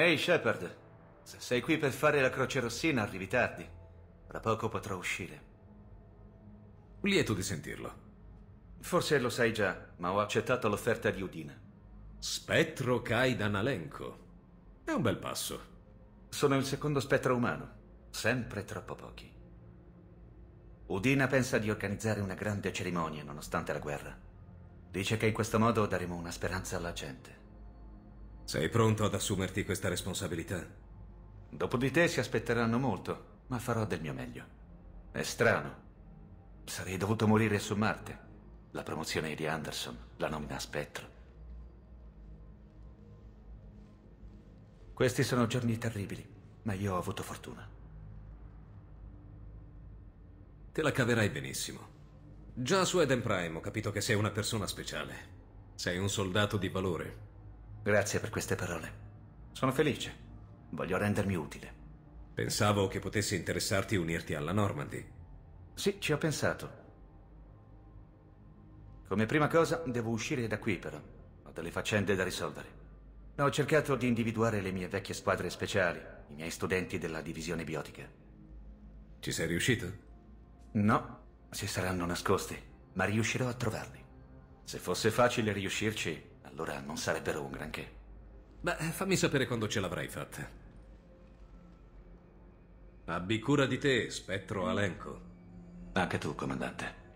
Ehi, hey Shepard. Se sei qui per fare la croce rossina, arrivi tardi. Tra poco potrò uscire. Lieto di sentirlo. Forse lo sai già, ma ho accettato l'offerta di Udina. Spettro Kaidan Alenko. È un bel passo. Sono il secondo spettro umano. Sempre troppo pochi. Udina pensa di organizzare una grande cerimonia nonostante la guerra. Dice che in questo modo daremo una speranza alla gente. Sei pronto ad assumerti questa responsabilità? Dopo di te si aspetteranno molto, ma farò del mio meglio. È strano. Sarei dovuto morire su Marte. La promozione di Anderson, la nomina a Spettro. Questi sono giorni terribili, ma io ho avuto fortuna. Te la caverai benissimo. Già su Eden Prime ho capito che sei una persona speciale. Sei un soldato di valore. Grazie per queste parole. Sono felice. Voglio rendermi utile. Pensavo che potesse interessarti unirti alla Normandy. Sì, ci ho pensato. Come prima cosa devo uscire da qui però. Ho delle faccende da risolvere. Ho cercato di individuare le mie vecchie squadre speciali, i miei studenti della divisione biotica. Ci sei riuscito? No, si saranno nascosti, ma riuscirò a trovarli. Se fosse facile riuscirci, allora non sarebbero un granché. Beh, fammi sapere quando ce l'avrai fatta. Abbi cura di te, spettro Alenco. Anche tu, comandante.